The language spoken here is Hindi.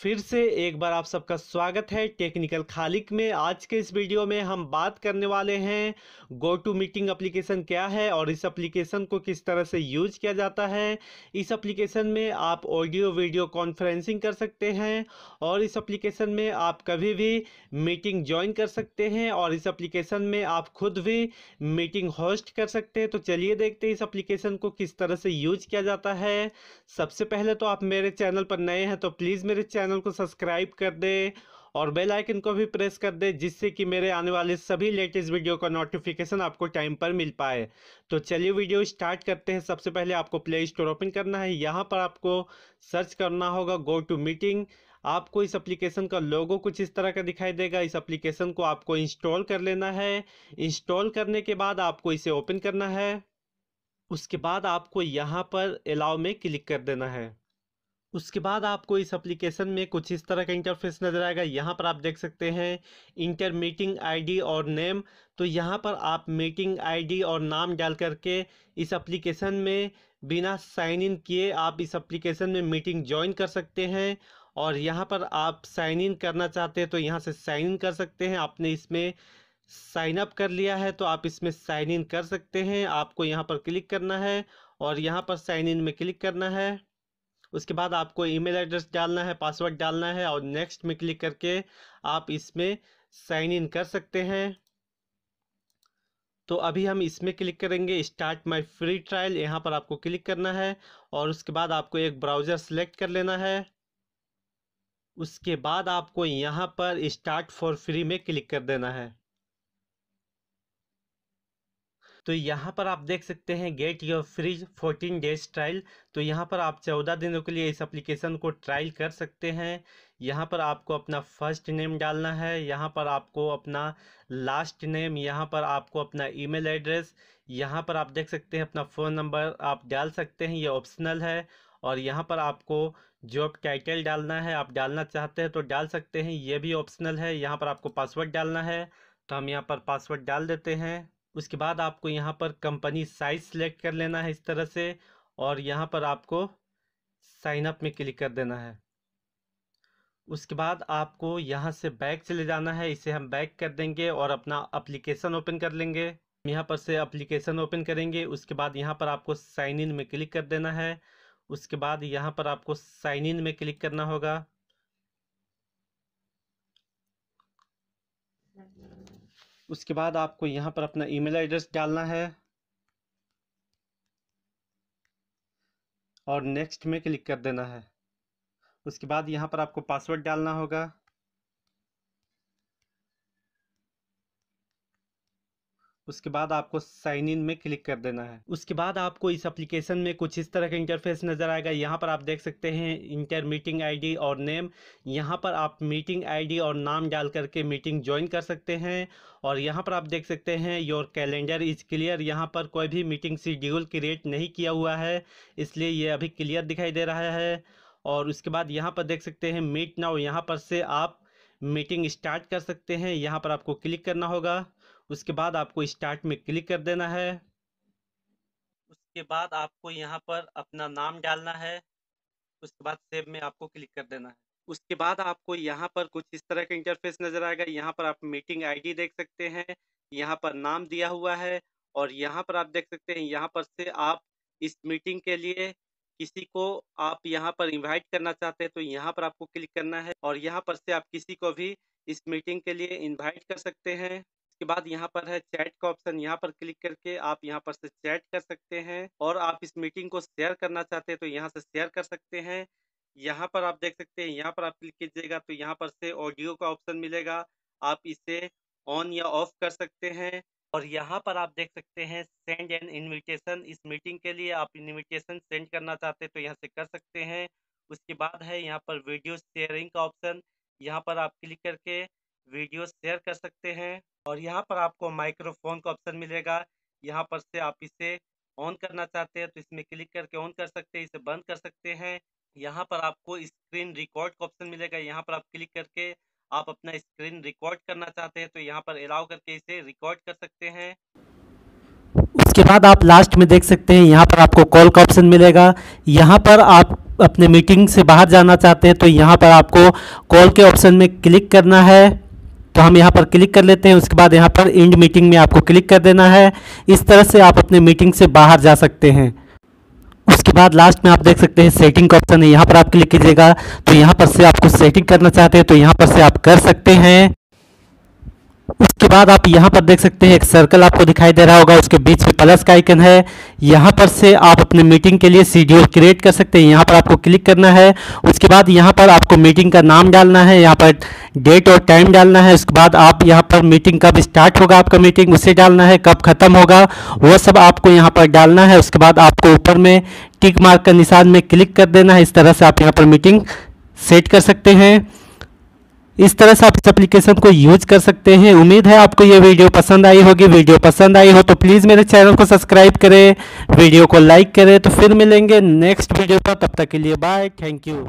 फिर से एक बार आप सबका स्वागत है टेक्निकल खालिक में आज के इस वीडियो में हम बात करने वाले हैं गो टू मीटिंग एप्लीकेशन क्या है और इस एप्लीकेशन को किस तरह से यूज किया जाता है इस एप्लीकेशन में आप ऑडियो वीडियो कॉन्फ्रेंसिंग कर सकते हैं और इस एप्लीकेशन में आप कभी भी मीटिंग ज्वाइन कर सकते हैं और इस अप्लीकेशन में आप खुद भी मीटिंग होस्ट कर सकते हैं तो चलिए देखते हैं इस अप्लीकेशन को किस तरह से यूज किया जाता है सबसे पहले तो आप मेरे चैनल पर नए हैं तो प्लीज़ मेरे चैनल चैनल को सब्सक्राइब कर दे और बेल आइकन को भी प्रेस कर दे जिससे कि मेरे आने वाले सभी लेटेस्ट वीडियो का नोटिफिकेशन आपको टाइम पर मिल पाए तो चलिए वीडियो स्टार्ट करते हैं सबसे पहले आपको प्ले स्टोर ओपन करना है यहाँ पर आपको सर्च करना होगा गो टू मीटिंग आपको इस एप्लीकेशन का लोगो कुछ इस तरह का दिखाई देगा इस एप्लीकेशन को आपको इंस्टॉल कर लेना है इंस्टॉल करने के बाद आपको इसे ओपन करना है उसके बाद आपको यहाँ पर अलाव में क्लिक कर देना है उसके बाद आपको इस एप्लीकेशन में कुछ इस तरह का इंटरफेस नज़र आएगा यहाँ पर आप देख सकते हैं इंटर मीटिंग आईडी और नेम तो यहाँ पर आप मीटिंग आईडी और नाम डाल करके इस एप्लीकेशन में बिना साइन इन किए आप इस एप्लीकेशन में मीटिंग ज्वाइन कर सकते हैं और यहाँ पर आप साइन इन करना चाहते हैं तो यहाँ से साइन इन कर सकते हैं आपने इसमें साइन अप कर लिया है तो आप इसमें साइन इन कर सकते हैं आपको यहाँ पर क्लिक करना है और यहाँ पर साइन इन में क्लिक करना है उसके बाद आपको ईमेल एड्रेस डालना है पासवर्ड डालना है और नेक्स्ट में क्लिक करके आप इसमें साइन इन कर सकते हैं तो अभी हम इसमें क्लिक करेंगे स्टार्ट माय फ्री ट्रायल यहाँ पर आपको क्लिक करना है और उसके बाद आपको एक ब्राउज़र सेलेक्ट कर लेना है उसके बाद आपको यहाँ पर स्टार्ट फॉर फ्री में क्लिक कर देना है तो यहाँ पर आप देख सकते हैं get your free 14 days trial तो यहाँ पर आप 14 दिनों के लिए इस एप्लीकेशन को ट्रायल कर सकते हैं यहाँ पर आपको अपना फर्स्ट नेम डालना है यहाँ पर आपको अपना लास्ट नेम यहाँ पर आपको अपना ईमेल एड्रेस यहाँ पर आप देख सकते हैं अपना फ़ोन नंबर आप डाल सकते हैं ये ऑप्शनल है और यहाँ पर आपको जॉब टाइटल डालना है आप डालना चाहते हैं तो डाल सकते हैं ये भी ऑप्शनल है यहाँ पर आपको पासवर्ड डालना है तो हम यहाँ पर पासवर्ड डाल देते हैं उसके बाद आपको यहाँ पर कंपनी साइज सेलेक्ट कर लेना है इस तरह से और यहाँ पर आपको साइन अप में क्लिक कर देना है उसके बाद आपको यहाँ से बैक चले जाना है इसे हम बैक कर देंगे और अपना अप्लीकेशन ओपन कर लेंगे यहाँ पर से अप्लीकेशन ओपन करेंगे उसके बाद यहाँ पर आपको साइन इन में क्लिक कर देना है उसके बाद यहाँ पर आपको साइन इन में क्लिक करना होगा उसके बाद आपको यहाँ पर अपना ईमेल एड्रेस डालना है और नेक्स्ट में क्लिक कर देना है उसके बाद यहाँ पर आपको पासवर्ड डालना होगा उसके बाद आपको साइन इन में क्लिक कर देना है उसके बाद आपको इस एप्लीकेशन में कुछ इस तरह का इंटरफेस नज़र आएगा यहाँ पर आप देख सकते हैं इंटर मीटिंग आईडी और नेम यहाँ पर आप मीटिंग आईडी और नाम डाल करके मीटिंग ज्वाइन कर सकते हैं और यहाँ पर आप देख सकते हैं योर कैलेंडर इज़ क्लियर यहाँ पर कोई भी मीटिंग शेड्यूल क्रिएट नहीं किया हुआ है इसलिए ये अभी क्लियर दिखाई दे रहा है और उसके बाद यहाँ पर देख सकते हैं मीट नाउ यहाँ पर से आप मीटिंग स्टार्ट कर सकते हैं यहाँ पर आपको क्लिक करना होगा उसके बाद आपको स्टार्ट में क्लिक कर देना है उसके बाद आपको यहाँ पर अपना नाम डालना है उसके बाद सेव में आपको क्लिक कर देना है उसके बाद आपको यहाँ पर कुछ इस तरह का इंटरफेस नज़र आएगा यहाँ पर आप मीटिंग आईडी देख सकते हैं यहाँ पर नाम दिया हुआ है और यहाँ पर आप देख सकते हैं यहाँ पर से आप इस मीटिंग के लिए किसी को आप यहाँ पर इन्वाइट करना चाहते हैं तो यहाँ पर आपको क्लिक करना है और यहाँ पर से आप किसी को भी इस मीटिंग के लिए इन्वाइट कर सकते हैं इसके बाद यहाँ पर है चैट का ऑप्शन यहाँ पर क्लिक करके आप यहाँ पर से चैट कर सकते हैं और आप इस मीटिंग को शेयर करना चाहते हैं तो यहाँ से शेयर कर सकते हैं यहाँ पर आप देख सकते हैं यहाँ पर आप क्लिक कीजिएगा तो यहाँ पर से ऑडियो का ऑप्शन मिलेगा आप इसे ऑन या ऑफ कर सकते हैं और यहाँ पर आप देख सकते हैं सेंड एन इनविटेशन इस मीटिंग के लिए आप इनविटेशन सेंड करना चाहते हैं तो यहाँ से कर सकते हैं उसके बाद है यहाँ पर वीडियो शेयरिंग का ऑप्शन यहाँ पर आप क्लिक करके वीडियो शेयर कर सकते हैं और यहाँ पर आपको माइक्रोफोन का ऑप्शन मिलेगा यहाँ पर से आप इसे ऑन करना चाहते हैं तो इसमें क्लिक करके ऑन कर सकते हैं इसे बंद कर सकते हैं यहाँ पर आपको स्क्रीन रिकॉर्ड का ऑप्शन मिलेगा यहाँ पर आप क्लिक करके आप अपना स्क्रीन रिकॉर्ड करना चाहते हैं तो यहाँ पर अलाउ करके इसे रिकॉर्ड कर सकते हैं उसके बाद आप लास्ट में देख सकते हैं यहाँ पर आपको कॉल का ऑप्शन मिलेगा यहाँ पर आप अपने मीटिंग से बाहर जाना चाहते हैं तो यहाँ पर आपको कॉल के ऑप्शन में क्लिक करना है तो हम यहाँ पर क्लिक कर लेते हैं उसके बाद यहाँ पर एंड मीटिंग में आपको क्लिक कर देना है इस तरह से आप अपने मीटिंग से बाहर जा सकते हैं उसके बाद लास्ट में आप देख सकते हैं सेटिंग का ऑप्शन है यहाँ पर आप क्लिक कीजिएगा तो यहाँ पर से आपको सेटिंग करना चाहते हैं तो यहाँ पर से आप कर सकते हैं उसके बाद आप यहाँ पर देख सकते हैं एक सर्कल आपको दिखाई दे रहा होगा उसके बीच में प्लस का आइकन है यहाँ पर से आप अपने मीटिंग के लिए शेड्यूल क्रिएट कर सकते हैं यहाँ पर आपको क्लिक करना है उसके बाद यहाँ पर आपको मीटिंग का नाम डालना है यहाँ पर डेट और टाइम डालना है उसके बाद आप यहाँ पर मीटिंग कब स्टार्ट होगा आपका मीटिंग उसे डालना है कब खत्म होगा वो सब आपको यहाँ पर डालना है उसके बाद आपको ऊपर में टिक मार्क का निशान में क्लिक कर देना है इस तरह से आप यहाँ पर मीटिंग सेट कर सकते हैं इस तरह से आप इस एप्लीकेशन को यूज कर सकते हैं उम्मीद है आपको ये वीडियो पसंद आई होगी वीडियो पसंद आई हो तो प्लीज़ मेरे चैनल को सब्सक्राइब करें वीडियो को लाइक करें तो फिर मिलेंगे नेक्स्ट वीडियो पर तब तक के लिए बाय थैंक यू